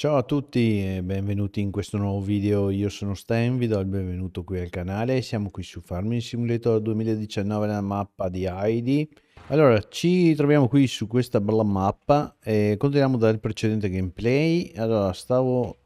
Ciao a tutti e benvenuti in questo nuovo video, io sono Stan, vi do il benvenuto qui al canale, siamo qui su Farming Simulator 2019 nella mappa di Heidi. Allora, ci troviamo qui su questa bella mappa e continuiamo dal precedente gameplay. Allora, stavo...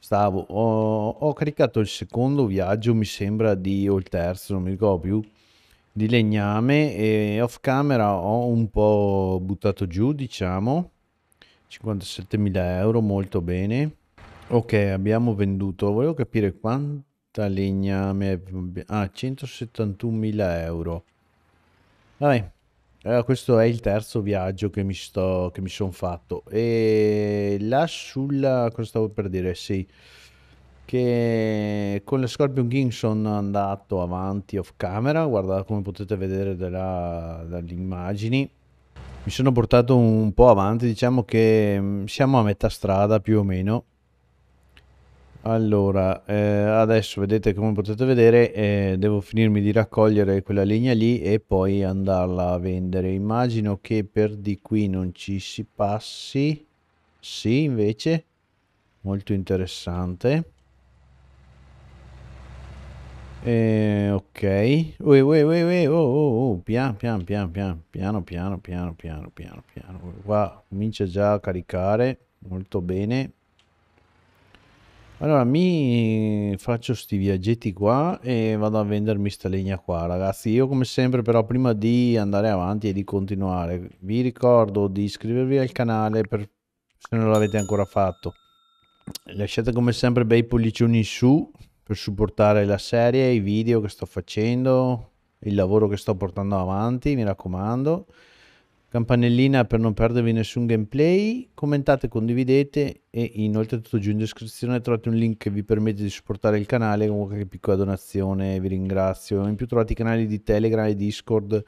stavo... Ho, ho caricato il secondo viaggio, mi sembra, di... o il terzo, non mi ricordo più, di legname e off camera ho un po' buttato giù, diciamo 57.000 euro, molto bene. Ok, abbiamo venduto. Volevo capire quanta legna... Ah, 171.000 euro. Vabbè, allora, questo è il terzo viaggio che mi, sto, che mi sono fatto. E là sulla... cosa stavo per dire? Sì. Che con la Scorpion King sono andato avanti off camera, guardate come potete vedere dalle immagini mi sono portato un po' avanti, diciamo che mm, siamo a metà strada più o meno. Allora, eh, adesso vedete come potete vedere, eh, devo finirmi di raccogliere quella legna lì e poi andarla a vendere. Immagino che per di qui non ci si passi. Sì, invece, molto interessante. Eh, ok. Ue, ue, ue, oh, oh, oh. Pian, pian, pian, pian, piano, piano, piano, piano, piano, piano. Qua comincia già a caricare. Molto bene. Allora, mi faccio sti viaggetti qua e vado a vendermi sta legna qua, ragazzi. Io come sempre però prima di andare avanti e di continuare, vi ricordo di iscrivervi al canale per... se non l'avete ancora fatto. Lasciate come sempre bei pollicioni su per supportare la serie, i video che sto facendo, il lavoro che sto portando avanti, mi raccomando. Campanellina per non perdervi nessun gameplay, commentate, condividete e inoltre tutto giù in descrizione trovate un link che vi permette di supportare il canale con qualche piccola donazione, vi ringrazio. In più trovate i canali di Telegram e Discord,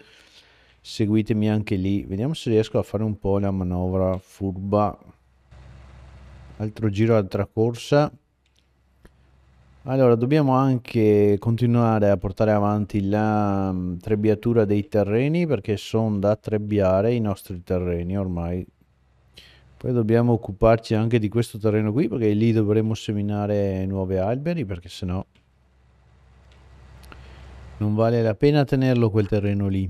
seguitemi anche lì. Vediamo se riesco a fare un po' la manovra furba. Altro giro, altra corsa. Allora, dobbiamo anche continuare a portare avanti la mm, trebbiatura dei terreni perché sono da trebbiare i nostri terreni ormai. Poi dobbiamo occuparci anche di questo terreno qui perché lì dovremo seminare nuovi alberi perché sennò non vale la pena tenerlo quel terreno lì.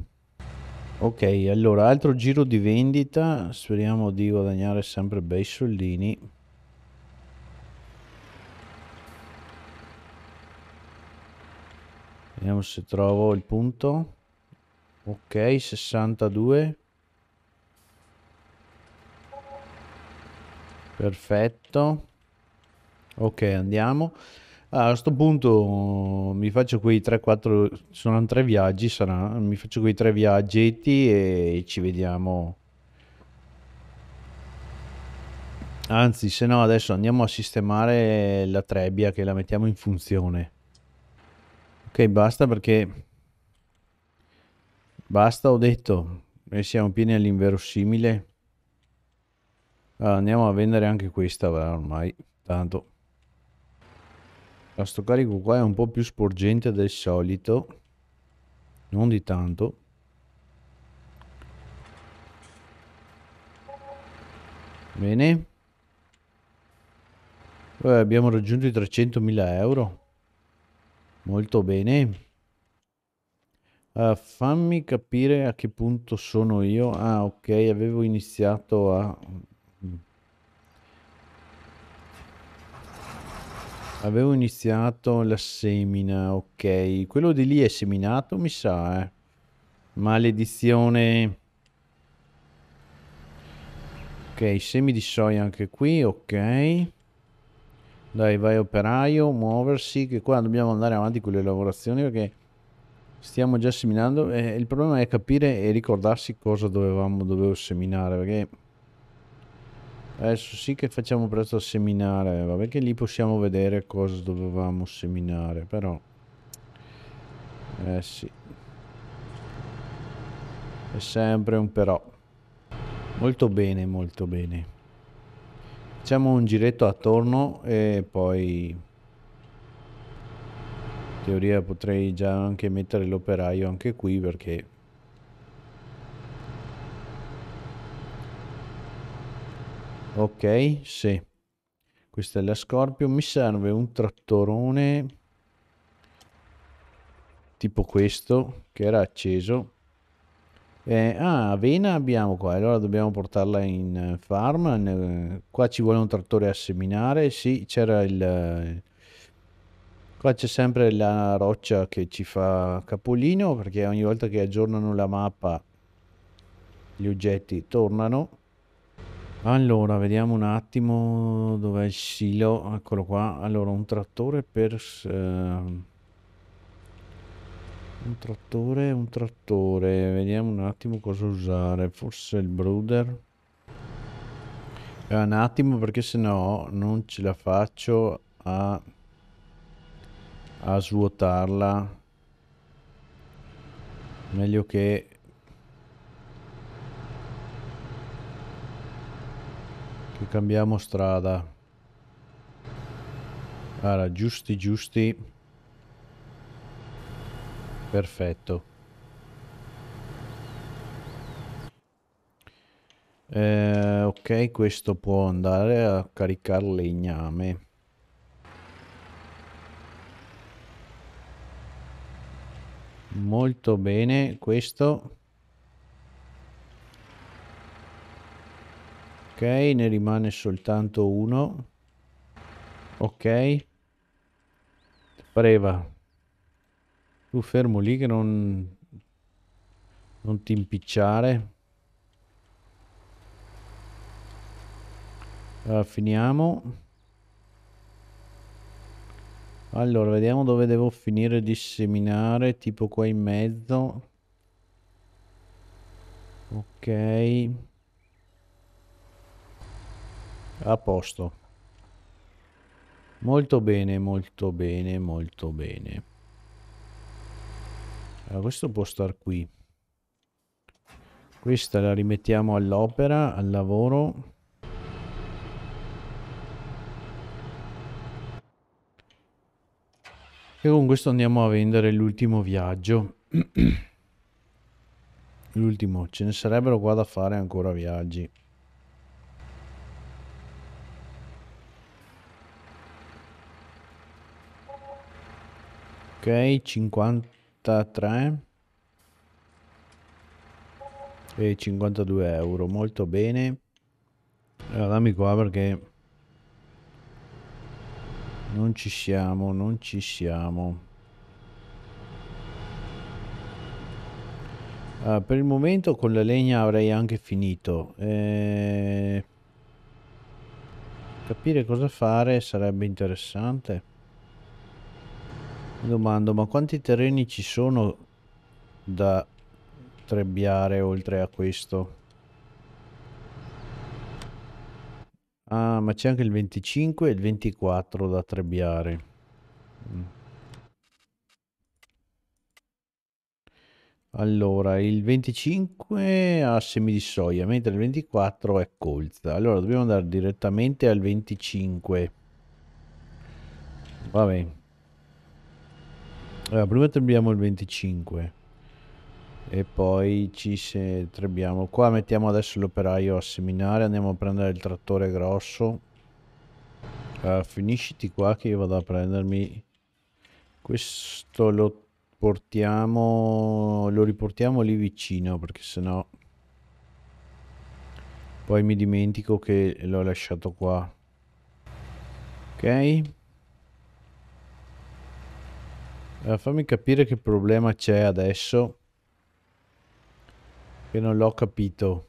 Ok, allora, altro giro di vendita. Speriamo di guadagnare sempre bei soldini. Vediamo se trovo il punto. Ok, 62. Perfetto. Ok, andiamo. A questo punto uh, mi faccio quei 3-4, sono tre viaggi, sarà, mi faccio quei tre viaggetti e ci vediamo. Anzi, se no adesso andiamo a sistemare la trebbia che la mettiamo in funzione. Ok, basta perché... Basta, ho detto. Noi siamo pieni all'inverosimile. Allora, andiamo a vendere anche questa, beh, ormai. Tanto. Questo carico qua è un po' più sporgente del solito. Non di tanto. Bene. Beh, abbiamo raggiunto i 300.000 euro. Molto bene. Uh, fammi capire a che punto sono io. Ah, ok, avevo iniziato a... Avevo iniziato la semina, ok. Quello di lì è seminato, mi sa, eh. Maledizione. Ok, semi di soia anche qui, ok. Dai, vai operaio, muoversi, che qua dobbiamo andare avanti con le lavorazioni perché stiamo già seminando. Eh, il problema è capire e ricordarsi cosa dovevamo, dovevo seminare, perché adesso sì che facciamo presto a seminare, vabbè che lì possiamo vedere cosa dovevamo seminare, però... Eh sì. È sempre un però. Molto bene, molto bene. Facciamo un giretto attorno e poi... In teoria potrei già anche mettere l'operaio anche qui perché ok sì questa è la scorpio mi serve un trattorone tipo questo che era acceso eh, ah, avena abbiamo qua, allora dobbiamo portarla in eh, farm. Qua ci vuole un trattore a seminare. Sì, c'era il... Qua c'è sempre la roccia che ci fa capolino perché ogni volta che aggiornano la mappa gli oggetti tornano. Allora, vediamo un attimo dov'è il silo. Eccolo qua. Allora, un trattore per... Eh un trattore, un trattore. Vediamo un attimo cosa usare. Forse il brooder. Eh, un attimo perché sennò non ce la faccio a, a svuotarla. Meglio che che cambiamo strada. Allora, giusti giusti perfetto eh, ok questo può andare a caricare legname molto bene questo ok ne rimane soltanto uno ok preva tu fermo lì che non... Non ti impicciare. Allora, finiamo. Allora, vediamo dove devo finire di seminare, tipo qua in mezzo. Ok. A posto. Molto bene, molto bene, molto bene. Allora, questo può star qui. Questa la rimettiamo all'opera, al lavoro. E con questo andiamo a vendere l'ultimo viaggio. l'ultimo, ce ne sarebbero qua da fare ancora viaggi. Ok, 50 83 e 52 euro molto bene allora dammi qua perché non ci siamo non ci siamo allora, ah, per il momento con la legna avrei anche finito eh, capire cosa fare sarebbe interessante mi domando, ma quanti terreni ci sono da trebbiare oltre a questo? Ah, ma c'è anche il 25 e il 24 da trebbiare. Mm. Allora, il 25 ha semi di soia, mentre il 24 è colza. Allora, dobbiamo andare direttamente al 25. Va bene. Allora, prima trebbiamo il 25 e poi ci se trebbiamo. Qua mettiamo adesso l'operaio a seminare, andiamo a prendere il trattore grosso. Allora, ah, finisciti qua che io vado a prendermi questo lo portiamo lo riportiamo lì vicino perché sennò poi mi dimentico che l'ho lasciato qua ok allora, eh, fammi capire che problema c'è adesso. Che non l'ho capito.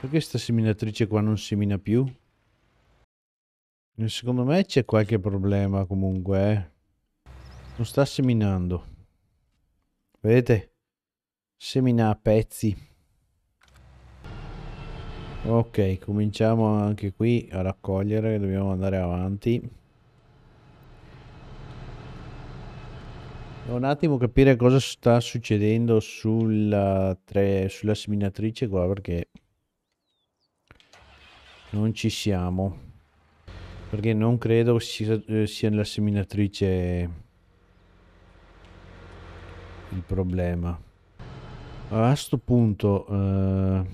Perché sta seminatrice qua non semina più? Eh, secondo me c'è qualche problema comunque. Eh. Non sta seminando. Vedete? Semina a pezzi. Ok, cominciamo anche qui a raccogliere, dobbiamo andare avanti. un attimo capire cosa sta succedendo sulla, tre, sulla seminatrice qua perché non ci siamo perché non credo sia, eh, sia la seminatrice il problema a questo punto eh,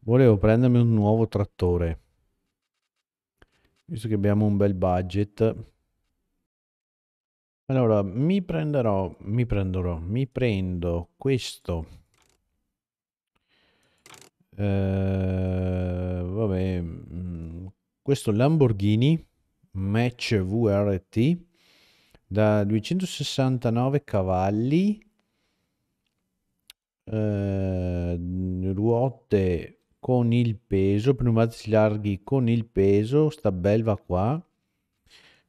volevo prendermi un nuovo trattore visto che abbiamo un bel budget allora, mi prenderò, mi prenderò, mi prendo questo. Eh, vabbè, mm, questo Lamborghini Match VRT da 269 cavalli, eh, ruote con il peso, pneumatici larghi con il peso, sta belva qua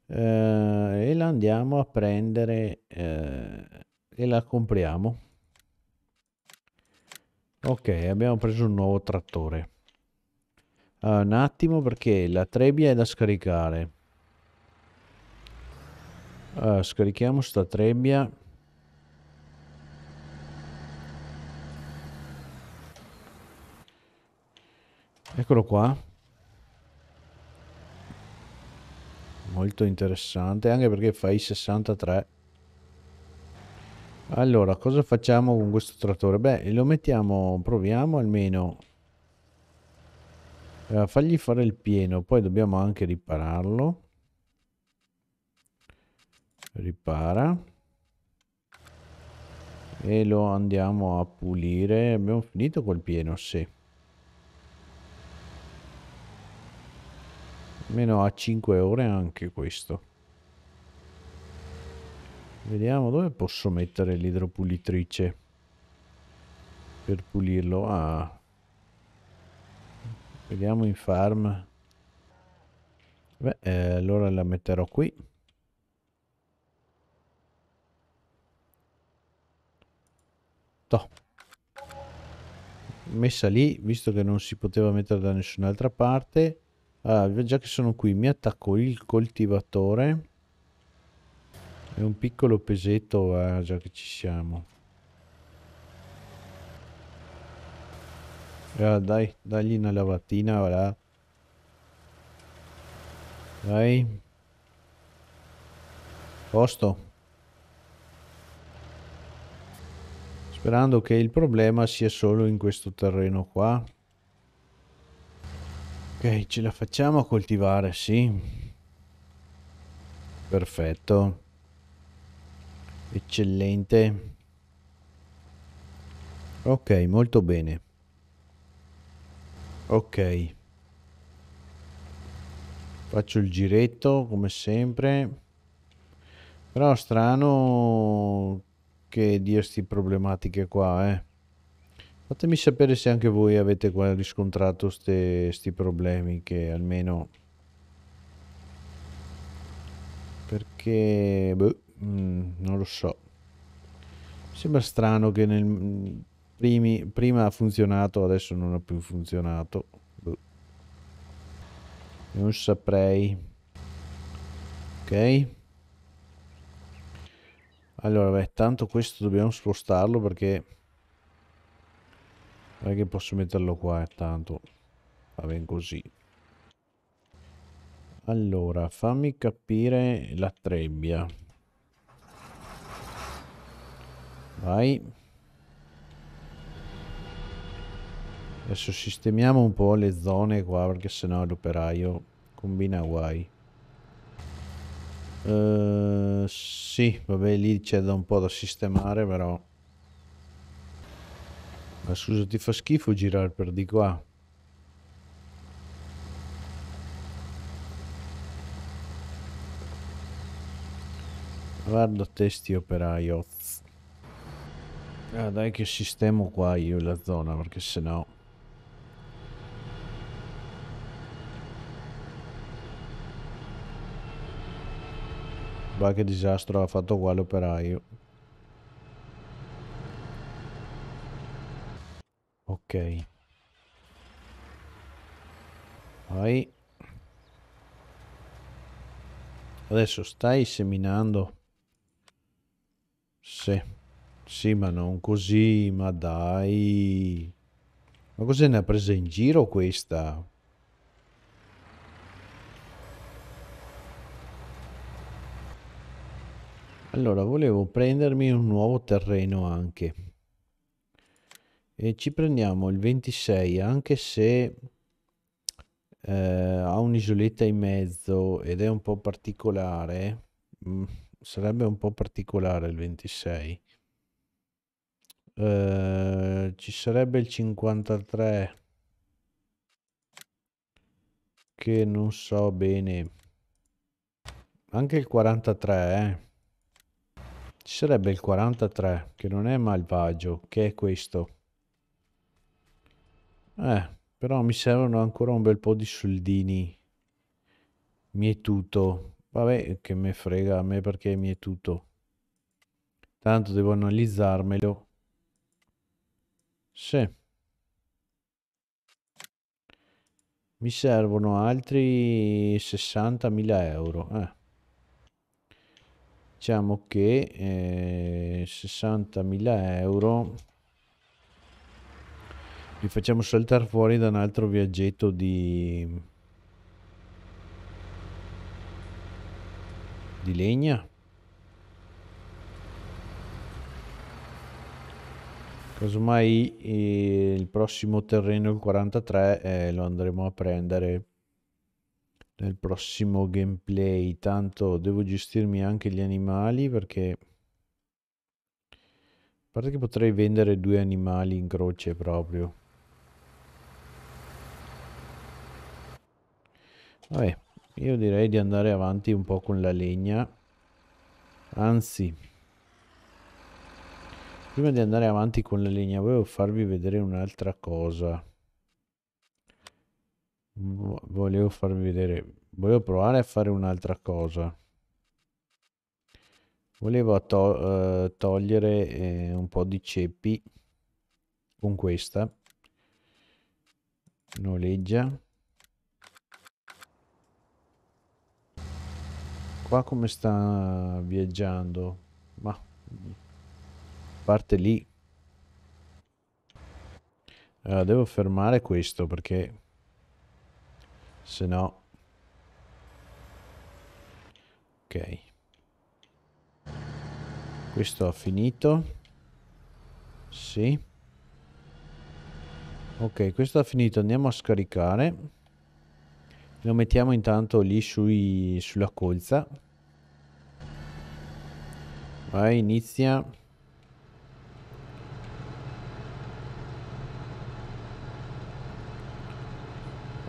eh, e la andiamo a prendere eh, e la compriamo ok abbiamo preso un nuovo trattore allora, ah, un attimo perché la trebbia è da scaricare allora, ah, scarichiamo sta trebbia eccolo qua molto interessante anche perché fai 63 allora cosa facciamo con questo trattore beh lo mettiamo proviamo almeno a eh, fargli fare il pieno poi dobbiamo anche ripararlo ripara e lo andiamo a pulire abbiamo finito col pieno sì meno a 5 ore anche questo vediamo dove posso mettere l'idropulitrice per pulirlo ah. vediamo in farm beh eh, allora la metterò qui Toh. messa lì visto che non si poteva mettere da nessun'altra parte allora, già che sono qui, mi attacco il coltivatore e un piccolo pesetto, eh, già che ci siamo. Ah, dai, dagli una lavatina, voilà. Dai. Posto. Sperando che il problema sia solo in questo terreno qua ce la facciamo a coltivare, sì. Perfetto. Eccellente. Ok, molto bene. Ok. Faccio il giretto, come sempre. Però strano che dia sti problematiche qua, eh. Fatemi sapere se anche voi avete riscontrato questi problemi che almeno... Perché... Boh, mh, mm, non lo so. Sembra strano che nel... Mm, primi, prima ha funzionato, adesso non ha più funzionato. Boh. Non saprei. Ok. Allora, beh, tanto questo dobbiamo spostarlo perché... Non è che posso metterlo qua, eh, tanto va bene così. Allora, fammi capire la trebbia. Vai. Adesso sistemiamo un po' le zone qua, perché sennò l'operaio combina guai. Uh, sì, vabbè, lì c'è da un po' da sistemare, però... Ma scusa, ti fa schifo girare per di qua? Guarda testi operaio. Ah, dai che sistemo qua io la zona, perché sennò... No... Bah, che disastro ha fatto qua l'operaio. Ok. Vai. Adesso stai seminando. Sì. Sì, ma non così, ma dai. Ma cos'è ne ha presa in giro questa? Allora, volevo prendermi un nuovo terreno anche e ci prendiamo il 26 anche se eh, ha un'isoletta in mezzo ed è un po' particolare mh, mm, sarebbe un po' particolare il 26 eh, ci sarebbe il 53 che non so bene anche il 43 eh. ci sarebbe il 43 che non è malvagio che è questo eh, però mi servono ancora un bel po' di soldini. Mietuto. Vabbè, che me frega a me perché è mietuto. Tanto devo analizzarmelo. Sì. Mi servono altri 60.000 euro. Eh. Diciamo che eh, 60.000 euro... Li facciamo saltare fuori da un altro viaggetto di... di legna. Casomai eh, il prossimo terreno, il 43, eh, lo andremo a prendere nel prossimo gameplay. Tanto devo gestirmi anche gli animali perché... A parte che potrei vendere due animali in croce proprio. Vabbè, io direi di andare avanti un po' con la legna. Anzi, prima di andare avanti con la legna volevo farvi vedere un'altra cosa. Volevo farvi vedere, volevo provare a fare un'altra cosa. Volevo to eh, togliere eh, un po' di ceppi con questa. Noleggia qua come sta viaggiando ma parte lì allora, eh, devo fermare questo perché se no ok questo ha finito sì ok questo ha finito andiamo a scaricare lo mettiamo intanto lì sui, sulla colza. Vai, inizia.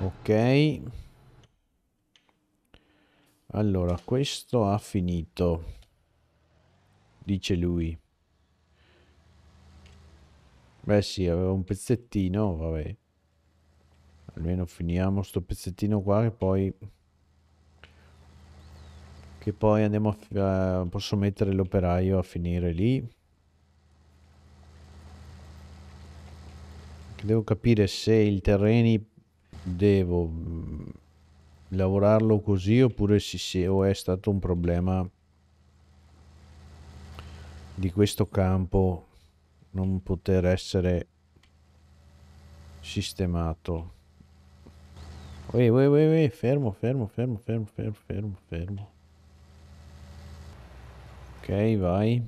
Ok. Allora, questo ha finito, dice lui. Beh sì, aveva un pezzettino, vabbè almeno finiamo sto pezzettino qua che poi che poi andiamo a, uh, posso mettere l'operaio a finire lì devo capire se il terreni devo mm, lavorarlo così oppure se, si, o è stato un problema di questo campo non poter essere sistemato Uè, uè, uè, uè, fermo, fermo, fermo, fermo, fermo, fermo, fermo. Ok, vai.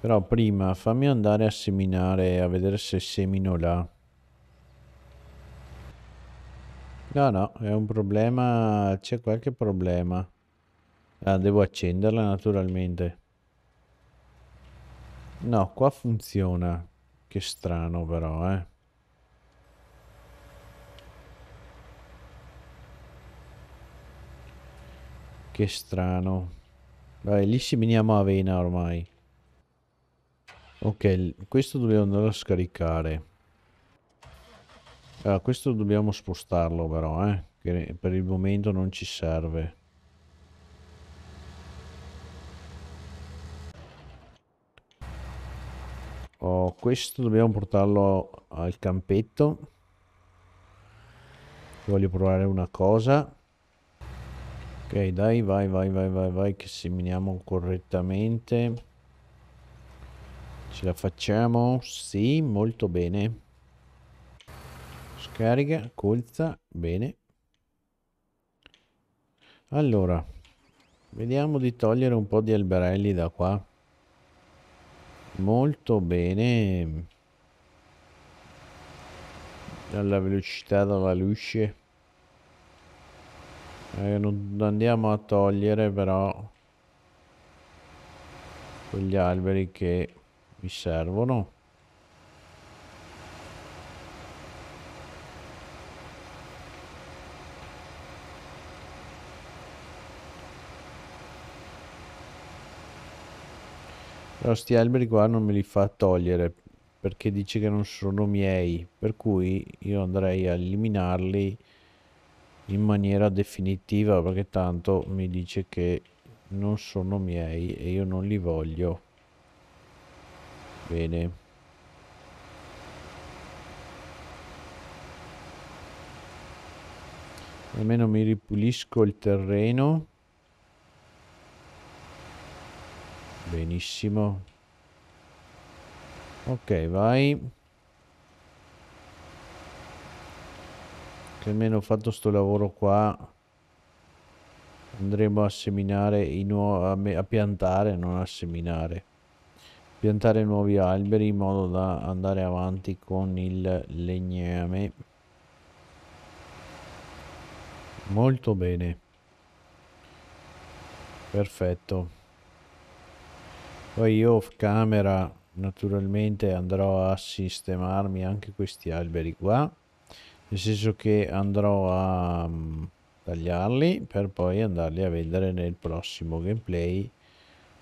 Però prima fammi andare a seminare, a vedere se semino là. No, no, è un problema, c'è qualche problema. Ah, devo accenderla naturalmente. No, qua funziona. Che strano però, eh. Che strano. Vabbè, lì ci a vena ormai. Ok, questo dobbiamo andare a scaricare. Allora, questo dobbiamo spostarlo però, eh. Che per il momento non ci serve. Oh, questo dobbiamo portarlo al campetto. Voglio provare una cosa ok dai vai vai vai vai vai che seminiamo correttamente ce la facciamo sì molto bene scarica colza bene allora vediamo di togliere un po di alberelli da qua molto bene dalla velocità della luce eh, non andiamo a togliere però quegli alberi che mi servono. Però sti alberi qua non me li fa togliere perché dice che non sono miei, per cui io andrei a eliminarli in maniera definitiva perché tanto mi dice che non sono miei e io non li voglio bene almeno mi ripulisco il terreno benissimo ok vai che almeno fatto sto lavoro qua andremo a seminare i a, a piantare non a seminare piantare nuovi alberi in modo da andare avanti con il legname molto bene perfetto poi io off camera naturalmente andrò a sistemarmi anche questi alberi qua nel senso che andrò a mm, tagliarli per poi andarli a vendere nel prossimo gameplay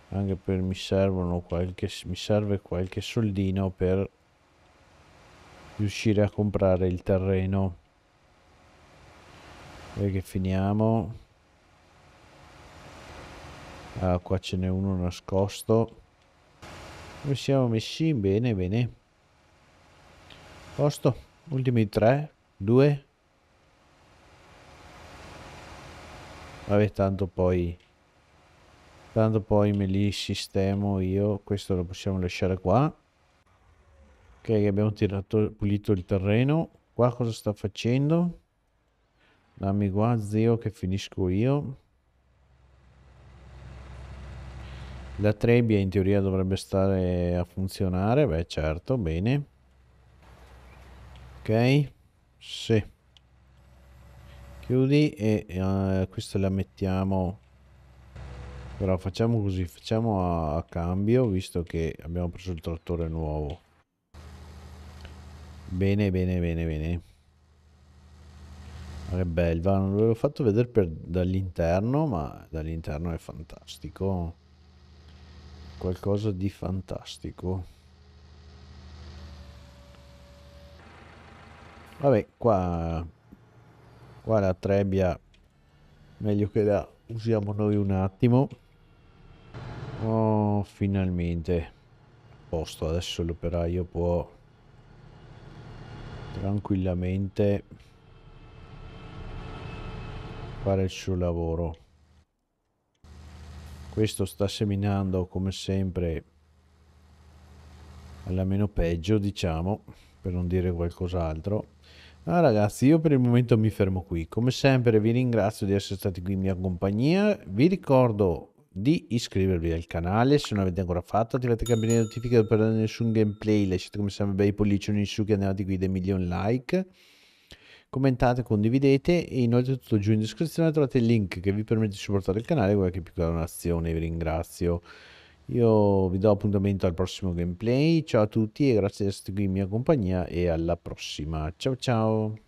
anche per mi servono qualche mi serve qualche soldino per riuscire a comprare il terreno e che finiamo ah qua ce n'è uno nascosto come siamo messi bene bene posto ultimi tre 2 vabbè tanto poi tanto poi me li sistemo io questo lo possiamo lasciare qua ok abbiamo tirato pulito il terreno qua cosa sta facendo dammi qua zio che finisco io la trebbia in teoria dovrebbe stare a funzionare beh certo bene ok sì. Chiudi e eh, questa la mettiamo... Però facciamo così, facciamo a, a cambio, visto che abbiamo preso il trattore nuovo. Bene, bene, bene, bene. Che bello, non ve l'ho fatto vedere per, dall'interno, ma dall'interno è fantastico. Qualcosa di fantastico. Vabbè, qua, qua la trebbia meglio che la usiamo noi un attimo. Oh, finalmente. A posto, adesso l'operaio può tranquillamente fare il suo lavoro. Questo sta seminando come sempre alla meno peggio, diciamo, per non dire qualcos'altro. Ah, ragazzi, io per il momento mi fermo qui. Come sempre vi ringrazio di essere stati qui in mia compagnia. Vi ricordo di iscrivervi al canale se non avete ancora fatto. Attivate il campanello di notifica per non nessun gameplay. Lasciate come sempre bei pollicioni in su che andate di guida milioni like. Commentate, condividete e inoltre tutto giù in descrizione trovate il link che vi permette di supportare il canale e qualche piccola donazione. Vi ringrazio. Io vi do appuntamento al prossimo gameplay, ciao a tutti e grazie di essere qui in mia compagnia e alla prossima, ciao ciao!